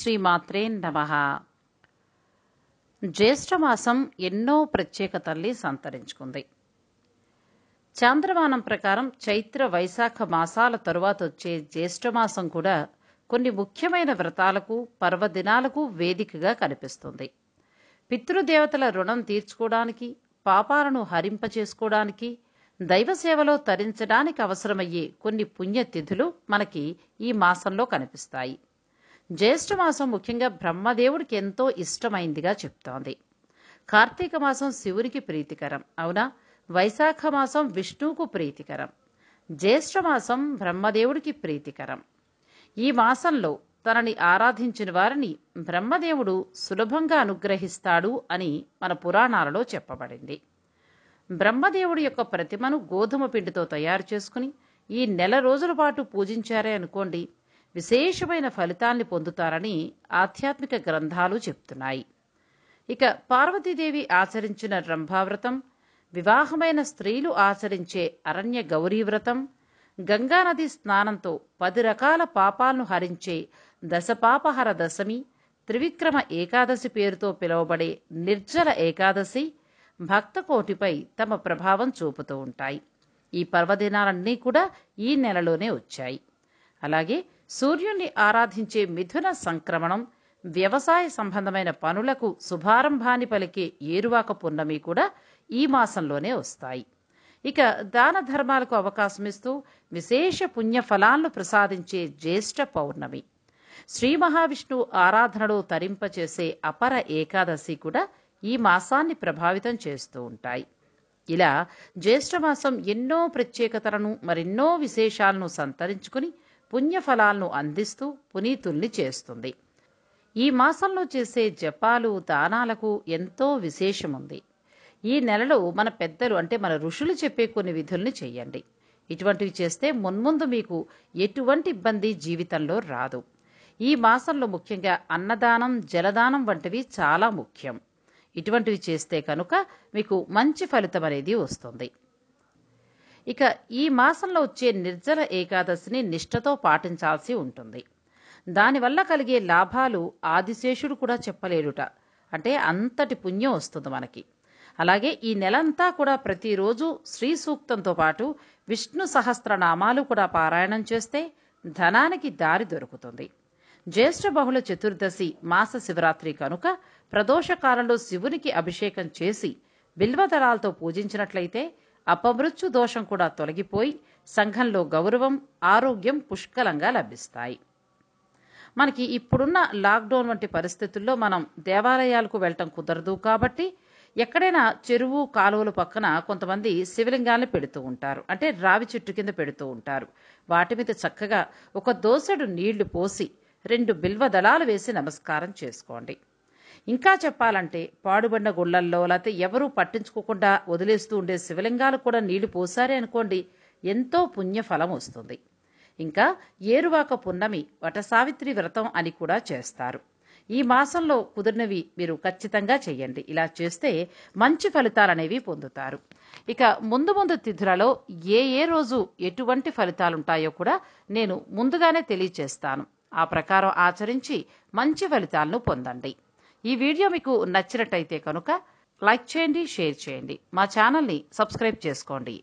శ్రీమాత్రే నమ జ్యేష్ఠమాసం ఎన్నో ప్రత్యేకతల్ని సంతరించుకుంది చాంద్రమానం ప్రకారం చైత్ర వైశాఖ మాసాల తరువాత వచ్చే జ్యేష్ఠమాసం కూడా కొన్ని ముఖ్యమైన వ్రతాలకు పర్వదినాలకు వేదికగా కనిపిస్తుంది పితృదేవతల రుణం తీర్చుకోవడానికి పాపాలను హరింపచేసుకోవడానికి దైవ సేవలో తరించడానికి అవసరమయ్యే కొన్ని పుణ్యతిథులు మనకి ఈ మాసంలో కనిపిస్తాయి జ్యేష్ఠమాసం ముఖ్యంగా బ్రహ్మదేవుడికి ఎంతో ఇష్టమైందిగా చెప్తోంది కార్తీక మాసం శివునికి ప్రీతికరం అవునా వైశాఖ మాసం విష్ణువుకు ప్రీతికరం జ్యేష్ఠమాసం బ్రహ్మదేవుడికి ప్రీతికరం ఈ మాసంలో తనని ఆరాధించిన వారిని బ్రహ్మదేవుడు సులభంగా అనుగ్రహిస్తాడు అని మన పురాణాలలో చెప్పబడింది బ్రహ్మదేవుడి యొక్క ప్రతిమను గోధుమ పిండితో తయారు చేసుకుని ఈ నెల రోజుల పాటు పూజించారే అనుకోండి విశేషమైన ఫలితాన్ని పొందుతారని ఆధ్యాత్మిక గ్రంథాలు చెప్తున్నాయి ఇక పార్వతీదేవి ఆచరించిన రంభావ్రతం వివాహమైన స్త్రీలు ఆచరించే అరణ్య గౌరీవ్రతం గంగానది స్నానంతో పది రకాల పాపాలను హరించే దశపాపహర దశమి త్రివిక్రమ ఏకాదశి పేరుతో పిలువబడే నిర్జల ఏకాదశి భక్తకోటిపై తమ ప్రభావం చూపుతూ ఉంటాయి ఈ పర్వదినాలన్నీ కూడా ఈ నెలలోనే వచ్చాయి అలాగే సూర్యుణ్ణి ఆరాధించే మిథున సంక్రమణం వ్యవసాయ సంబంధమైన పనులకు శుభారంభాన్ని పలికే ఏరువాక పున్నమి కూడా ఈ మాసంలోనే వస్తాయి ఇక దాన ధర్మాలకు అవకాశమిస్తూ విశేష పుణ్యఫలాలను ప్రసాదించే జ్యేష్ఠ పౌర్ణమి శ్రీ మహావిష్ణువు ఆరాధనలో తరింపచేసే అపర ఏకాదశి కూడా ఈ మాసాన్ని ప్రభావితం చేస్తూ ఉంటాయి ఇలా జ్యేష్ఠమాసం ఎన్నో ప్రత్యేకతలను మరెన్నో విశేషాలను సంతరించుకుని పుణ్యఫలాలను అందిస్తూ పునీతుల్ని చేస్తుంది ఈ మాసంలో చేసే జపాలు దానాలకు ఎంతో విశేషముంది ఈ నెలలో మన పెద్దలు అంటే మన ఋషులు చెప్పే కొన్ని విధుల్ని చేయండి ఇటువంటివి చేస్తే మున్ముందు మీకు ఎటువంటి ఇబ్బంది జీవితంలో రాదు ఈ మాసంలో ముఖ్యంగా అన్నదానం జలదానం వంటివి చాలా ముఖ్యం ఇటువంటివి చేస్తే కనుక మీకు మంచి ఫలితం అనేది వస్తుంది ఇక ఈ మాసంలో వచ్చే నిర్జల ఏకాదశిని నిష్టతో పాటించాల్సి ఉంటుంది దానివల్ల కలిగే లాభాలు ఆదిశేషుడు కూడా చెప్పలేడుట అంటే అంతటి పుణ్యం వస్తుంది మనకి అలాగే ఈ నెలంతా కూడా ప్రతిరోజు శ్రీ సూక్తంతో పాటు విష్ణు సహస్రనామాలు కూడా పారాయణం చేస్తే ధనానికి దారి దొరుకుతుంది జ్యేష్ఠ బహుళ చతుర్దశి మాస శివరాత్రి కనుక ప్రదోషకాలంలో శివునికి అభిషేకం చేసి బిల్వదళాలతో పూజించినట్లయితే అపమృత్యు దోషం కూడా తొలగిపోయి సంఘంలో గౌరవం ఆరోగ్యం పుష్కలంగా లభిస్తాయి మనకి ఇప్పుడున్న లాక్డౌన్ వంటి పరిస్థితుల్లో మనం దేవాలయాలకు వెళ్ళటం కుదరదు కాబట్టి ఎక్కడైనా చెరువు కాలువల పక్కన కొంతమంది శివలింగాన్ని పెడుతూ ఉంటారు అంటే రావి చెట్టు కింద పెడుతూ ఉంటారు వాటి మీద చక్కగా ఒక దోసెడు నీళ్లు పోసి రెండు బిల్వ దళాలు వేసి నమస్కారం చేసుకోండి ఇంకా చెప్పాలంటే పాడుబడిన గుళ్లల్లో లేకపోతే ఎవరూ పట్టించుకోకుండా వదిలేస్తూ ఉండే శివలింగాలు కూడా నీళ్లు పోసారే అనుకోండి ఎంతో పుణ్యఫలం వస్తుంది ఇంకా ఏరువాక పున్నమి వటసావిత్రి వ్రతం అని కూడా చేస్తారు ఈ మాసంలో కుదిరినవి మీరు ఖచ్చితంగా చేయండి ఇలా చేస్తే మంచి ఫలితాలనేవి పొందుతారు ఇక ముందు ముందు తిథులలో ఏ ఏ రోజు ఎటువంటి ఫలితాలుంటాయో కూడా నేను ముందుగానే తెలియచేస్తాను ఆ ప్రకారం ఆచరించి మంచి ఫలితాలను పొందండి ఈ వీడియో మీకు నచ్చినట్టయితే కనుక లైక్ చేయండి షేర్ చేయండి మా ఛానల్ని సబ్స్క్రైబ్ చేసుకోండి